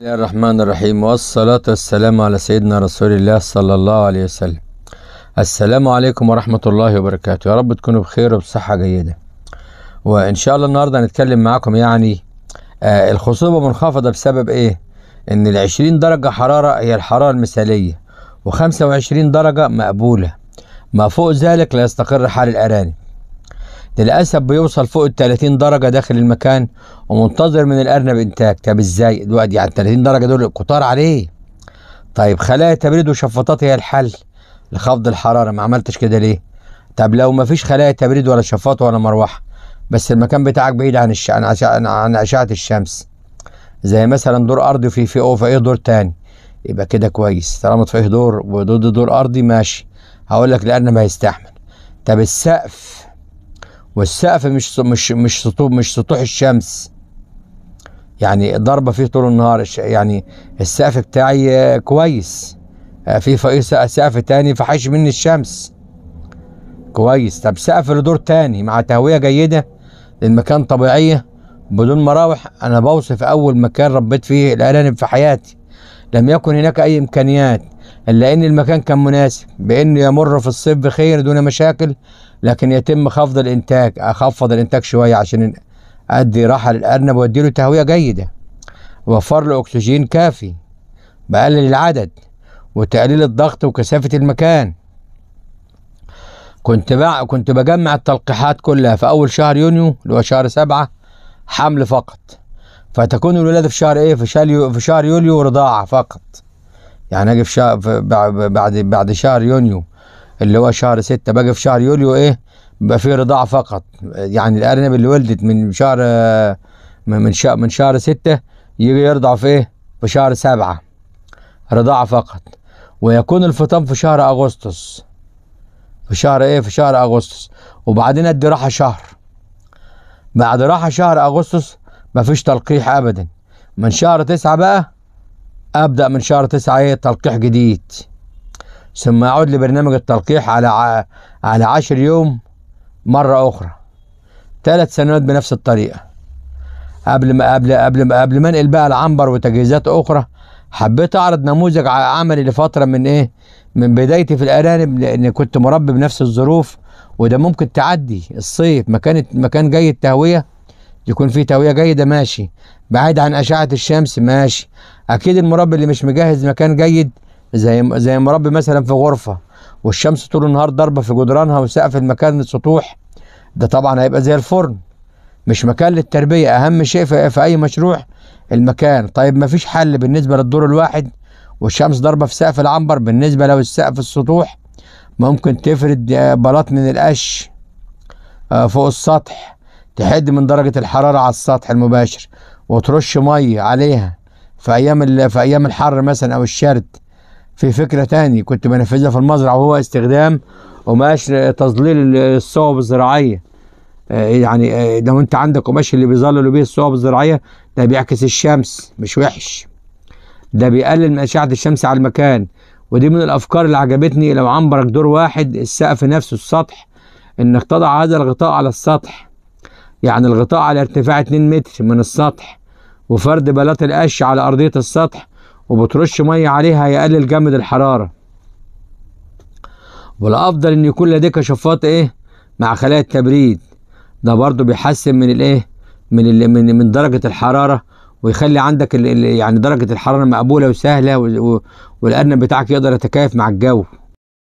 بسم الله الرحمن الرحيم والصلاة والسلام على سيدنا رسول الله صلى الله عليه وسلم السلام عليكم ورحمة الله وبركاته يا رب تكونوا بخير وبصحة جيدة وإن شاء الله النهاردة هنتكلم معاكم يعني آه الخصوبة منخفضة بسبب إيه إن العشرين درجة حرارة هي الحرارة المثالية وخمسة وعشرين درجة مقبولة ما فوق ذلك لا يستقر حال الأرانب للأسف بيوصل فوق ال 30 درجة داخل المكان ومنتظر من الأرنب إنتاج طب إزاي دلوقتي يعني 30 درجة دول القطار عليه طيب خلايا تبريد وشفاطات هي الحل لخفض الحرارة ما عملتش كده ليه طب لو ما فيش خلايا تبريد ولا شفاط ولا مروحة بس المكان بتاعك بعيد عن الش... عن, عش... عن أشعة الشمس زي مثلا دور أرضي في في أو في إيه دور تاني يبقى كده كويس طالما في دور وضد دور أرضي ماشي هقول لك الأرنب هيستحمل طب السقف والسقف مش مش مش سطوح مش سطوح الشمس يعني ضربه فيه طول النهار يعني السقف بتاعي كويس آه، في فقيسة سقف تاني فحش مني الشمس كويس طب سقف لدور تاني مع تهوية جيدة للمكان طبيعية بدون مراوح انا بوصف اول مكان ربيت فيه الارانب في حياتي لم يكن هناك اي امكانيات الا ان المكان كان مناسب بانه يمر في الصيف بخير دون مشاكل لكن يتم خفض الانتاج اخفض الانتاج شويه عشان ادي راحه للارنب وادي له تهويه جيده وفر له اكسجين كافي بقلل العدد وتقليل الضغط وكثافه المكان كنت بع... كنت بجمع التلقيحات كلها في اول شهر يونيو اللي هو شهر سبعة حمل فقط فتكون الولاده في شهر ايه في شهر في شهر يوليو رضاعه فقط يعني اجي في شهر بعد بعد شهر يونيو اللي هو شهر ستة باجي في شهر يوليو ايه بقى في رضاعة فقط يعني الأرنب اللي ولدت من شهر من شهر من شهر ستة يجي يرضع في ايه في شهر سبعة رضاعة فقط ويكون الفطام في شهر أغسطس في شهر ايه في شهر أغسطس وبعدين ادي راحة شهر بعد راحة شهر أغسطس مفيش تلقيح أبدا من شهر تسعة بقى أبدأ من شهر تسعة ايه تلقيح جديد ثم يعود لبرنامج التلقيح على على عشر يوم مرة أخرى ثلاث سنوات بنفس الطريقة قبل ما قبل قبل ما قبل ما انقل بقى العنبر وتجهيزات أخرى حبيت أعرض نموذج عملي لفترة من إيه من بدايتي في الأرانب لأن كنت مربي بنفس الظروف وده ممكن تعدي الصيف مكان مكان جيد تهوية يكون فيه تهوية جيدة ماشي بعيد عن أشعة الشمس ماشي أكيد المربي اللي مش مجهز مكان جيد زي زي مربي مثلا في غرفه والشمس طول النهار ضاربه في جدرانها وسقف المكان السطوح ده طبعا هيبقى زي الفرن مش مكان للتربيه اهم شيء في, في اي مشروع المكان طيب مفيش حل بالنسبه للدور الواحد والشمس ضاربه في سقف العنبر بالنسبه لو السقف السطوح ممكن تفرد آه، بلاط من القش آه، فوق السطح تحد من درجه الحراره على السطح المباشر وترش ميه عليها في ايام في ايام الحر مثلا او الشرد في فكرة تاني كنت بنفذها في المزرعة وهو استخدام قماش تظليل الصوب الزراعية آه، يعني آه، لو انت عندك قماش اللي بيظللوا بيه الصوب الزراعية ده بيعكس الشمس مش وحش ده بيقلل من أشعة الشمس على المكان ودي من الأفكار اللي عجبتني لو عنبرك دور واحد السقف نفسه السطح انك تضع هذا الغطاء على السطح يعني الغطاء على ارتفاع 2 متر من السطح وفرد بلاط القش على أرضية السطح وبترش ميه عليها هيقلل جامد الحراره والافضل ان يكون لديك شفاط ايه مع خلايا التبريد ده برضو بيحسن من الايه من ال من من درجه الحراره ويخلي عندك ال يعني درجه الحراره مقبوله وسهله والارنب بتاعك يقدر يتكيف مع الجو